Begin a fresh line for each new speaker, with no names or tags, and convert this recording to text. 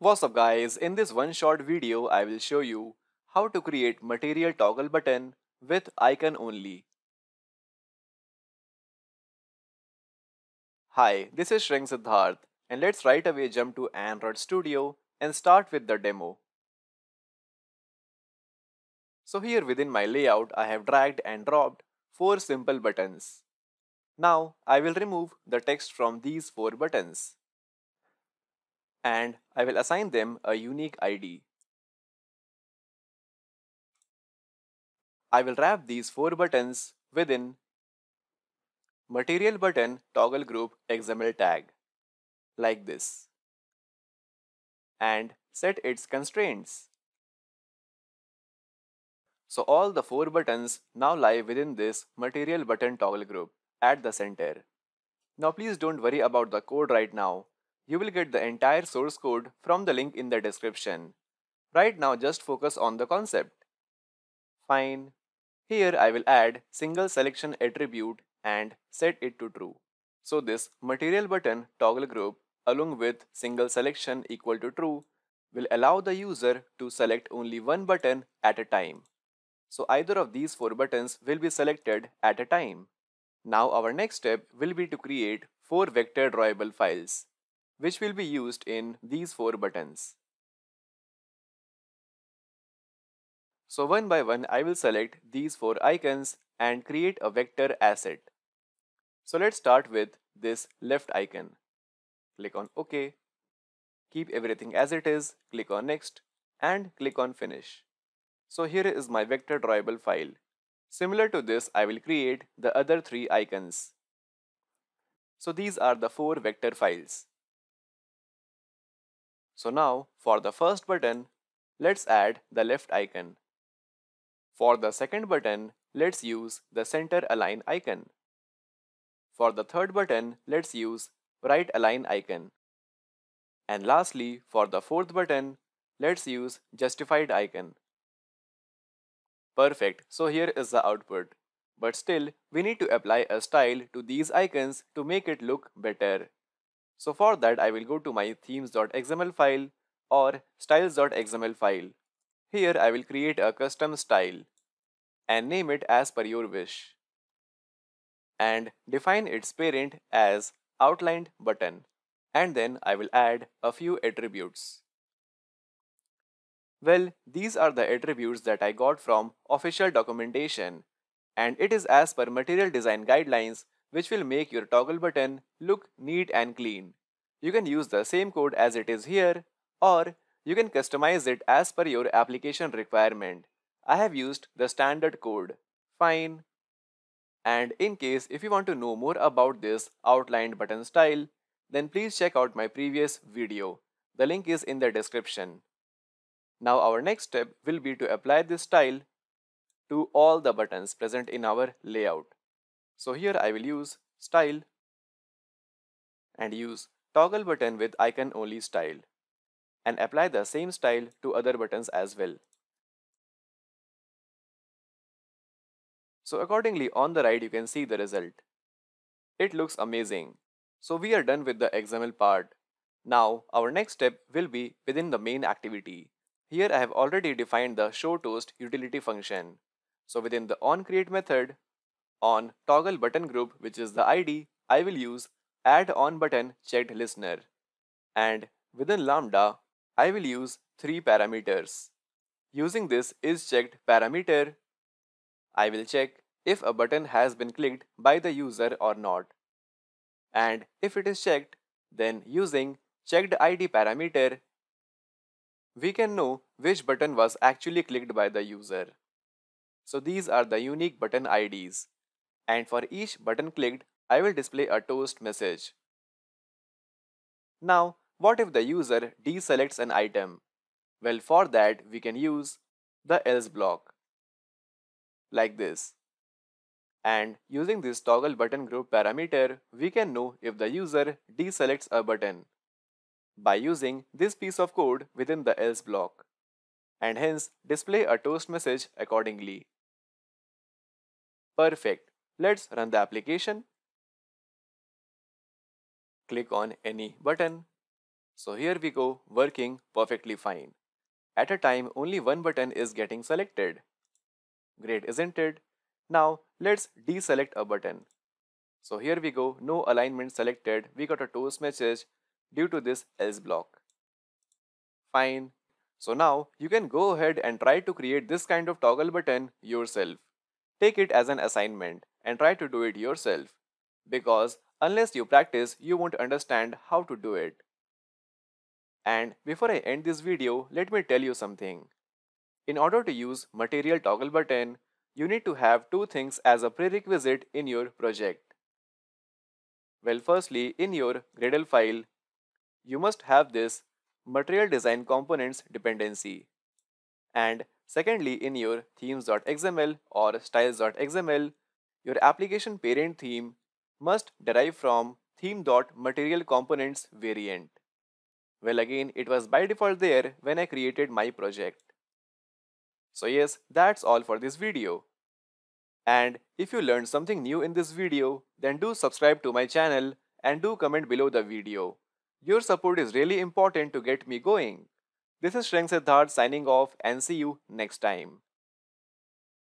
What's up guys, in this one short video I will show you how to create material toggle button with icon only. Hi, this is Shrink Siddharth and let's right away jump to Android Studio and start with the demo. So here within my layout I have dragged and dropped 4 simple buttons. Now I will remove the text from these 4 buttons and I will assign them a unique ID. I will wrap these four buttons within material button toggle group XML tag like this and set its constraints. So all the four buttons now lie within this material button toggle group at the center. Now please don't worry about the code right now you will get the entire source code from the link in the description. Right now just focus on the concept. Fine. Here I will add single selection attribute and set it to true. So this material button toggle group along with single selection equal to true will allow the user to select only one button at a time. So either of these four buttons will be selected at a time. Now our next step will be to create four vector drawable files which will be used in these four buttons. So one by one I will select these four icons and create a vector asset. So let's start with this left icon. Click on OK. Keep everything as it is, click on next and click on finish. So here is my vector drawable file. Similar to this, I will create the other three icons. So these are the four vector files. So now for the first button, let's add the left icon. For the second button, let's use the center align icon. For the third button, let's use right align icon. And lastly, for the fourth button, let's use justified icon. Perfect, so here is the output. But still, we need to apply a style to these icons to make it look better. So for that I will go to my themes.xml file or styles.xml file. Here I will create a custom style and name it as per your wish and define its parent as outlined button and then I will add a few attributes. Well, these are the attributes that I got from official documentation and it is as per material design guidelines which will make your toggle button look neat and clean. You can use the same code as it is here or you can customize it as per your application requirement. I have used the standard code. Fine. And in case if you want to know more about this outlined button style, then please check out my previous video. The link is in the description. Now our next step will be to apply this style to all the buttons present in our layout. So here I will use style and use toggle button with icon only style and apply the same style to other buttons as well. So accordingly on the right you can see the result. It looks amazing. So we are done with the XML part. Now our next step will be within the main activity. Here I have already defined the show toast utility function. So within the onCreate method, on toggle button group, which is the ID, I will use add on button checked listener. And within lambda, I will use three parameters. Using this is checked parameter, I will check if a button has been clicked by the user or not. And if it is checked, then using checked ID parameter, we can know which button was actually clicked by the user. So these are the unique button IDs and for each button clicked, I will display a toast message. Now, what if the user deselects an item? Well, for that, we can use the else block, like this. And using this toggle button group parameter, we can know if the user deselects a button by using this piece of code within the else block and hence display a toast message accordingly. Perfect. Let's run the application. Click on any button. So here we go, working perfectly fine. At a time, only one button is getting selected. Great, isn't it? Now, let's deselect a button. So here we go, no alignment selected. We got a toast message due to this else block. Fine. So now, you can go ahead and try to create this kind of toggle button yourself. Take it as an assignment and try to do it yourself. Because unless you practice, you won't understand how to do it. And before I end this video, let me tell you something. In order to use material toggle button, you need to have two things as a prerequisite in your project. Well, firstly, in your Gradle file, you must have this material design components dependency. And secondly, in your themes.xml or styles.xml, your application parent theme must derive from theme.materialComponents variant. Well again, it was by default there when I created my project. So yes, that's all for this video. And if you learned something new in this video, then do subscribe to my channel and do comment below the video. Your support is really important to get me going. This is Shreng Siddharth signing off and see you next time.